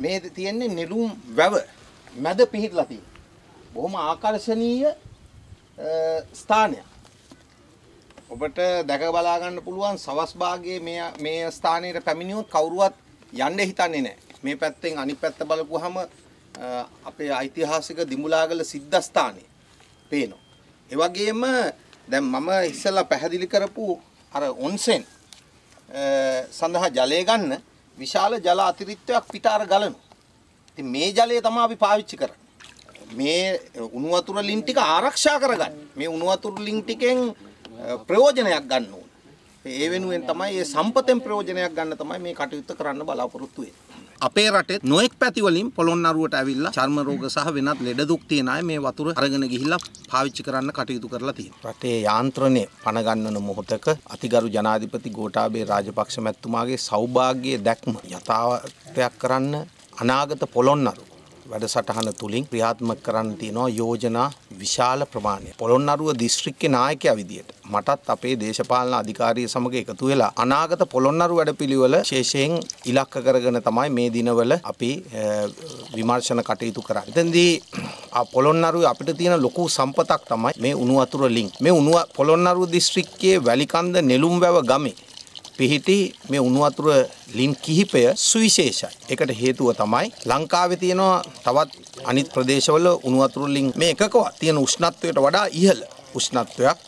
මේ තියෙන්නේ නෙළුම් වැව මැද පිහිටලා තියෙන. බොහොම ආකර්ශනීය ස්ථානයක්. ඔබට දැක බලා ගන්න පුළුවන් සවස් භාගයේ මේ මේ ස්ථානයේ පැමිණියොත් කවුරුවත් යන්න හිතන්නේ නැහැ. මේ පැත්තෙන් අනිත් පැත්ත බලපුවාම අපේ ඓතිහාසික දිඹුලාගල සිද්ධස්ථානය පේනවා. ඒ වගේම දැන් මම ඉස්සලා පැහැදිලි කරපු අර ඔන්සෙන් සඳහා ජලය ගන්න විශාල ජල අතිරික්තයක් පිට අර ගලනවා. ඉතින් මේ ජලය තමයි අපි පාවිච්චි කරන්නේ. මේ උණු වතුර ලින් ටික ආරක්ෂා කරගන්න. මේ උණු වතුර ලින් ටිකෙන් ප්‍රයෝජනයක් ගන්න ඕන. ඒ වෙනුවෙන් තමයි මේ සම්පතෙන් ප්‍රයෝජනයක් ගන්න තමයි මේ කටයුත්ත කරන්න බලාපොරොත්තු වෙන්නේ. අපේ රටේ නොඑක් පැති වලින් පොළොන්නරුවට ඇවිල්ලා චර්ම රෝග සහ වෙනත් ලෙඩ දුක් තියෙන අය මේ වතුර අරගෙන ගිහිල්ලා පාවිච්චි කරන්න කටයුතු කරලා තියෙනවා. රටේ යාන්ත්‍රණය පණ ගන්නන මොහොතක අතිගරු ජනාධිපති ගෝඨාභය රාජපක්ෂ මැතිතුමාගේ සෞභාග්‍යයේ දැක්ම යථාර්ථයක් කරන්න අනාගත පොළොන්නරුව වැඩසටහන තුළින් ක්‍රියාත්මක කරන්න තියෙනවා යෝජනා විශාල ප්‍රමාණය. පොළොන්නරුව දිස්ත්‍රික්කේ නායකයා විදියට මටත් අපේ දේශපාලන අධිකාරිය සමග එකතු වෙලා අනාගත පොළොන්නරු වැඩපිළිවෙල ශේෂයෙන් ඉලක්ක කරගෙන තමයි මේ දිනවල අපි විමර්ශන කටයුතු කරන්නේ. එතෙන්දී පොළොන්නරුවේ අපිට තියෙන ලොකු සම්පතක් තමයි මේ උණු වතුර ලින්ක්. මේ උණු පොළොන්නරුව දිස්ත්‍රික්කයේ වැලිකන්ද නෙළුම්වැව ගමේ පිහිටි මේ උණු වතුර ලින් කිහිපය සුවිශේෂයි. ඒකට හේතුව තමයි ලංකාවේ තියෙනවා තවත් අනිත් ප්‍රදේශවල උණු වතුර ලින් මේ එකකවත් තියෙන උෂ්ණත්වයට වඩා ඉහළ උෂ්ණත්වයක්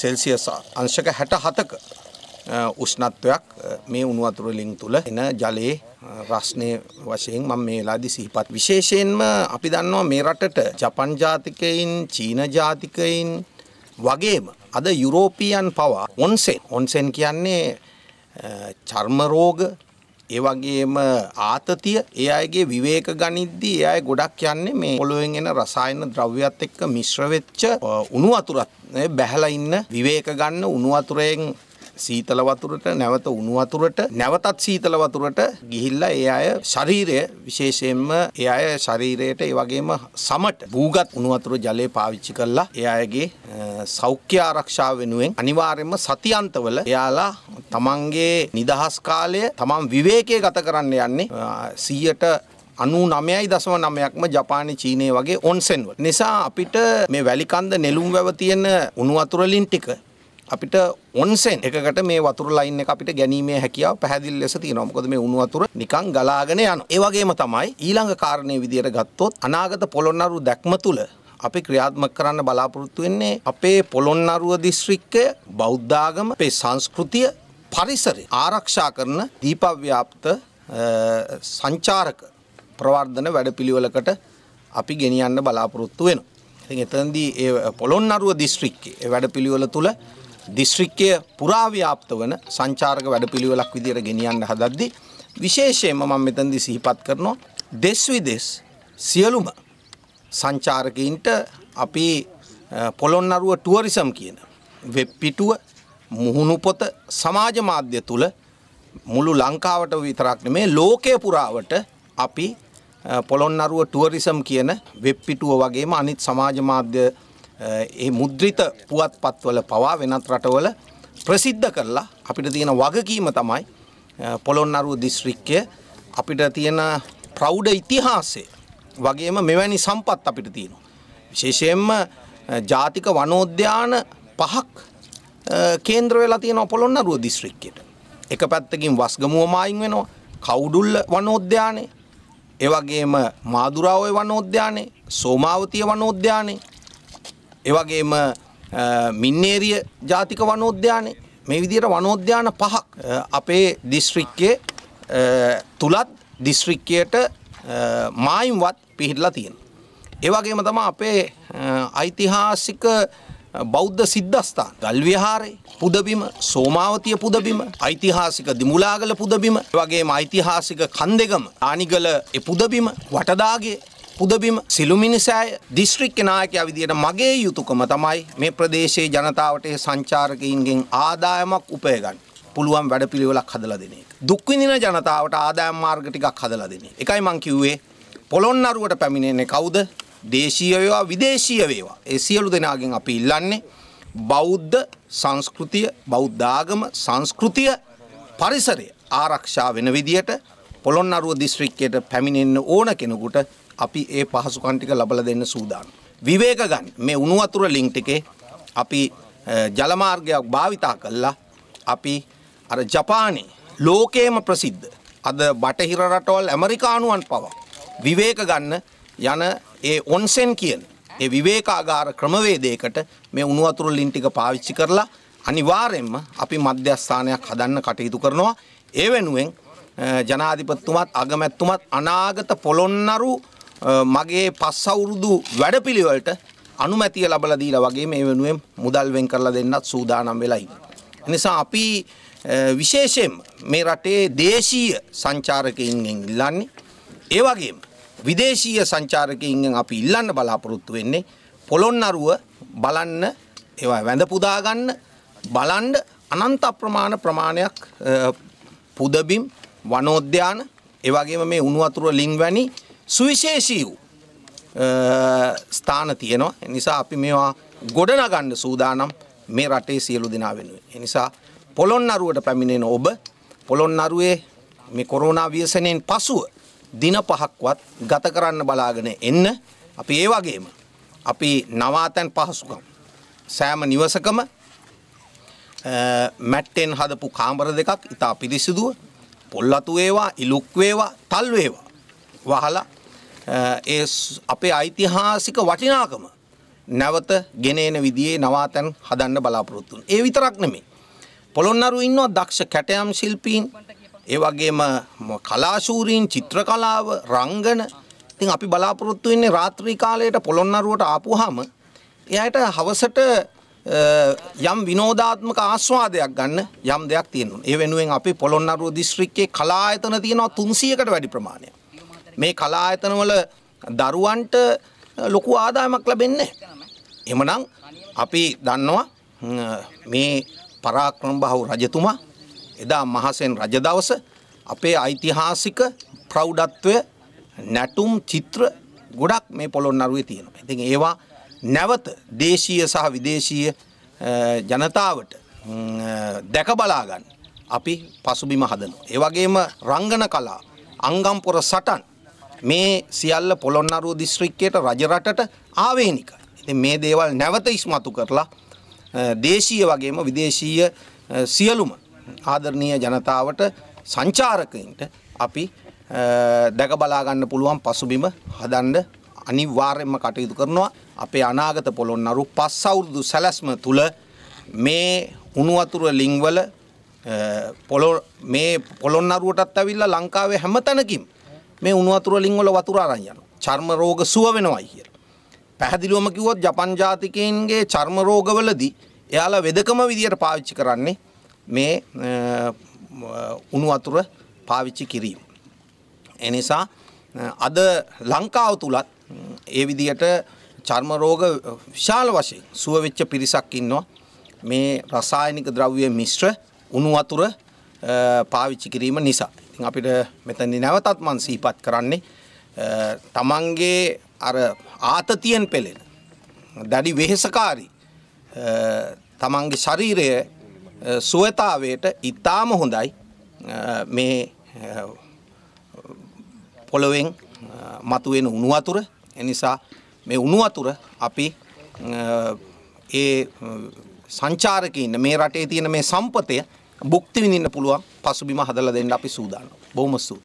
සෙල්සියස් අංශක 67ක උෂ්ණත්වයක් මේ උණු වතුර ලින් තුල එන ජලයේ රස්නේ වශයෙන් මම මේ වෙලාවේදී සිහිපත් විශේෂයෙන්ම අපි දන්නවා මේ රටට ජපන් ජාතිකයින් චීන ජාතිකයින් වගේම අද යුරෝපියන් පවා ඔන්සෙන් ඔන්සෙන් කියන්නේ චර්ම රෝග ඒ වගේම ආතතිය ඒ අයගේ විවේක ගනිද්දී ඒ අය ගොඩක් යන්නේ මේ පොළොවෙන් එන රසායන ද්‍රව්‍යත් එක්ක මිශ්‍ර වෙච්ච උණු වතුරත් බැහැලා ඉන්න විවේක ගන්න උණු වතුරෙන් සීතල වතුරට නැවත උණු වතුරට නැවතත් සීතල වතුරට ගිහිල්ලා ඒ අය ශරීරය විශේෂයෙන්ම ඒ අය ශරීරයට ඒ වගේම සමට භූගත් උණු වතුර ජලය පාවිච්චි කරලා ඒ අයගේ සෞඛ්‍ය ආරක්ෂාව වෙනුවෙන් අනිවාර්යයෙන්ම සතියන්තවල එයාලා තමන්ගේ නිදහස් කාලය තමන් විවේකයේ ගත කරන්න යන්නේ 100ට අනු නමයයි දසම නමයක්ම ජපානය චීනය වගේ ඔන්සෙන්ව. නිසා අපිට මේ වැලිකන්ද නෙළුම් වැව තියෙන උනුවතුරලින් ටික අපිට ඔන්සෙන් එකකට මේ වතුර ලයින් එක අපිට ගැනීමේ හැකියාව පැහැදිලි ලෙස තියෙනවා. මොකද මේ උණු වතුර නිකන් ගලාගෙන යනවා. ඒ වගේම තමයි ඊළඟ කාරණේ විදියට ගත්තොත් අනාගත පොළොන්නරු දැක්ම තුල අපි ක්‍රියාත්මක කරන්න බලාපොරොත්තු වෙන්නේ අපේ පොළොන්නරුව දිස්ත්‍රික්කය බෞද්ධාගම, අපේ සංස්කෘතිය, පරිසරය ආරක්ෂා කරන දීපව්‍යාප්ත සංචාරක ප්‍රවර්ධන වැඩපිළිවෙලකට අපි ගෙනියන්න බලාපොරොත්තු වෙනවා. ඉතින් එතනදී ඒ පොළොන්නරුව දිස්ත්‍රික්කයේ වැඩපිළිවෙල තුල දිස්ත්‍රික්කය පුරාව්‍යාප්ත වන සංචාරක වැඩපිළිවෙලක් විදිහට ගෙනියන්න හදද්දී විශේෂයෙන්ම මම මෙතනදී සිහිපත් කරනවා දෙස් විදෙස් සියලුම සංචාරකයින්ට අපි පොළොන්නරුව ටුවරිසම් කියන වෙබ් පිටුව මුහුණු පොත සමාජ මාධ්‍ය තුල මුළු ලංකාවට විතරක් නෙමේ ලෝකය පුරාවට අපි පොළොන්නරුව ටුවරිසම් කියන වෙබ් පිටුව වගේම අනිත් සමාජ මාධ්‍ය ඒ මුද්‍රිත පුවත්පත්වල පවා වෙනත් රටවල ප්‍රසිද්ධ කරලා අපිට තියෙන වගකීම තමයි පොළොන්නරුව දිස්ත්‍රික්කය අපිට තියෙන ප්‍රෞඩ ඉතිහාසය වගේම මෙවැනි සම්පත් අපිට තියෙනවා. විශේෂයෙන්ම ජාතික වනෝද්‍යාන පහක් කේන්ද්‍ර වෙලා තියෙන පොළොන්නරුව දිස්ත්‍රික්කයට. එක පැත්තකින් වස්ගමුව මායින් වෙනවා කවුඩුල්ල වනෝද්‍යානය එවගේම මාදුරාවය වනෝද්‍යානය සෝමාවතිය වනෝද්‍යානය එවගේම මින්නේරිය ජාතික වනෝද්‍යානය මේ විදියට වනෝද්‍යාන පහක් අපේ දිස්ත්‍රික්කේ තුළත් දිස්ත්‍රික්කයට මායිම්වත් පිහිටලා තියෙන. ඒවගේම තම අපේ ඓතිහාසික බෞද්ධ සිද්ධස්ථාන ගල්විහාරේ පුදබිම සෝමාවතිය පුදබිම ඓතිහාසික දිමුලාගල පුදබිම වගේම ඓතිහාසික කන්දෙගම ආනිගල පුදබිම වටදාගේ පුදබිම සිළු මිනිසෑය දිස්ත්‍රික්ක නායකයා විදියට මගේ යුතුයකම තමයි මේ ප්‍රදේශයේ ජනතාවට සංචාරකයින්ගෙන් ආදායමක් උපය ගන්න. පුළුවන් වැඩපිළිවෙලක් හදලා දෙන එක. දුක් විඳින ජනතාවට ආදායම් මාර්ග ටිකක් හදලා දෙන එක. එකයි මං කිව්වේ පොළොන්නරුවට පැමිණෙන්නේ කවුද? දේශීය වේවා විදේශීය වේවා. ඒ සියලු දෙනාගෙන් අපි ඉල්ලන්නේ බෞද්ධ සංස්කෘතිය බෞද්ධ ආගම සංස්කෘතිය පරිසරය ආරක්ෂා වෙන විදියට පොළොන්නරුව දිස්ත්‍රික්කයට පැමිණෙන්න ඕන කෙනෙකුට අපි ඒ පහසුකම් ටික ලබලා දෙන්න සූදානම්. විවේක ගන්න මේ උණු වතුර ලින්ක් එකේ අපි ජල මාර්ගයක් භාවිතා කළා. අපි අර ජපානයේ ලෝකේම ප්‍රසිද්ධ අද බටහිර රටවල් ඇමරිකානුවන් පවා විවේක ගන්න යන ඒ ඔන්සෙන් කියන ඒ විවේකාගාර ක්‍රමවේදයකට මේ උණු වතුර ලින් ටික පාවිච්චි කරලා අනිවාර්යෙන්ම අපි මධ්‍යස්ථානයක් හදන්න කටයුතු කරනවා ඒ වෙනුවෙන් ජනාධිපතිතුමත් අගමැතිතුමත් අනාගත පොළොන්නරු මගේ පස් අවුරුදු වැඩපිළිවෙලට අනුමැතිය ලබලා දීලා වගේ මේ වෙනුවෙන් මුදල් වෙන් කරලා දෙන්නත් සූදානම් වෙලා ඉන්නේ. නිසා අපි විශේෂයෙන් මේ රටේ දේශීය සංචාරකයින්ගෙන් ඉල්ලන්නේ ඒ වගේම විදේශීය සංචාරකයින්ගෙන් අපි ඉල්ලන්න බලාපොරොත්තු වෙන්නේ පොළොන්නරුව බලන්න ඒවා වැඳ පුදා ගන්න බලන්න අනන්ත අප්‍රමාණ ප්‍රමාණයක් පුදබිම් වනෝද්‍යාන ඒ වගේම මේ උණු වතුර ලිං වැනි සුවිශේෂී වූ ස්ථාන තියෙනවා. නිසා අපි මේවා ගොඩනගන්න සූදානම් මේ රටේ සියලු දෙනා වෙනුවෙන්. ඒ නිසා පොළොන්නරුවට පැමිණෙන ඔබ පොළොන්නරුවේ මේ කොරෝනා ව්‍යසනයෙන් පසුව දින පහක්වත් ගත කරන්න බලාගෙන එන්න අපි ඒ වගේම අපි නවාතැන් පහසුකම් සෑම නිවසකම මැට්ටෙන් හදපු කාමර දෙකක් ඉතා පිරිසිදුව පොල්ලතු වේවා ඉලුක් වේවා තල් වේවා වහලා ඒ අපේ ඓතිහාසික වටිනාකම නැවත ගෙන එන විදිහේ නවාතැන් හදන්න බලාපොරොත්තු වෙනවා. ඒ විතරක් නෙමෙයි. පොළොන්නරු ඉන්නවා දක්ෂ කැටයම් ශිල්පීන්, ඒ වගේම කලාශූරීන්, චිත්‍ර කලාව, රංගන. ඉතින් අපි බලාපොරොත්තු වෙන්නේ රාත්‍රී කාලයට පොළොන්නරුවට ආපුවාම එයාට හවසට යම් විනෝදාත්මක ආස්වාදයක් ගන්න යම් දෙයක් තියෙනවා. ඒ වෙනුවෙන් අපි පොළොන්නරුව දිස්ත්‍රික්කයේ කලා ආයතන තියෙනවා 300කට වැඩි ප්‍රමාණයක්. මේ කලා ආයතන වල දරුවන්ට ලොකු ආදායමක් ලැබෙන්නේ එහෙමනම් අපි දන්නවා මේ පරාක්‍රමබාහු රජතුමා එදා මහසෙන් රජ දවස අපේ ඓතිහාසික ප්‍රෞඩත්වය නැටුම් චිත්‍ර ගොඩක් මේ පොළොන්නරුවේ තියෙනවා. ඉතින් ඒවා නැවත දේශීය සහ විදේශීය ජනතාවට දැක බලා ගන්න අපි පසුබිම හදනවා. ඒ වගේම රංගන කලා, අංගම්පොර සටන් මේ සියල්ල පොළොන්නරුව දිස්ත්‍රික්කයට රජරටට ආවේනිකයි. ඉතින් මේ දේවල් නැවත ඉස්මතු කරලා දේශීය වගේම විදේශීය සියලුම ආදරණීය ජනතාවට සංචාරකයින්ට අපි දැක බලා ගන්න පුළුවන් පසුබිම හදන්න අනිවාර්යයෙන්ම කටයුතු කරනවා. අපේ අනාගත පොළොන්නරු පස් අවුරුදු සැලැස්ම තුල මේ උණු වතුර ලිංවල පොළො මේ පොළොන්නරුවටත් ඇවිල්ලා ලංකාවේ හැම තැනකින් මේ උණු වතුර වලින් වල වතුර අරන් යනවා. චර්ම රෝග සුව වෙනවයි කියලා. පැහැදිලිවම කිව්වොත් ජපන් ජාතිකයන්ගේ චර්ම රෝගවලදී එයාලා වෙදකම විදියට පාවිච්චි කරන්නේ මේ උණු වතුර පාවිච්චි කිරීම. එනිසා අද ලංකාව තුලත් ඒ විදියට චර්ම රෝග විශාල වශයෙන් සුව වෙච්ච පිරිසක් ඉන්නවා. මේ රසායනික ද්‍රව්‍ය මිශ්‍ර උණු වතුර පාවිච්චි කිරීම නිසා. ඉතින් අපිට මෙතනදි නැවතත් මම සිහිපත් කරන්නේ තමන්ගේ අර ආතතියෙන් පෙළෙන දැඩි වෙහෙසකාරී තමන්ගේ ශරීරය සුවතාවයට ඉතාම හොඳයි මේ පොළොවෙන් මතුවෙන උණු වතුර එනිසා මේ උණු වතුර අපි ඒ සංචාරක ඉන්න මේ රටේ තියෙන මේ සම්පතය භුක්ති විඳින්න පුළුවන් පසුබිම හදලා දෙන්න අපි සූදානම්. බොහොම ස්තුතියි.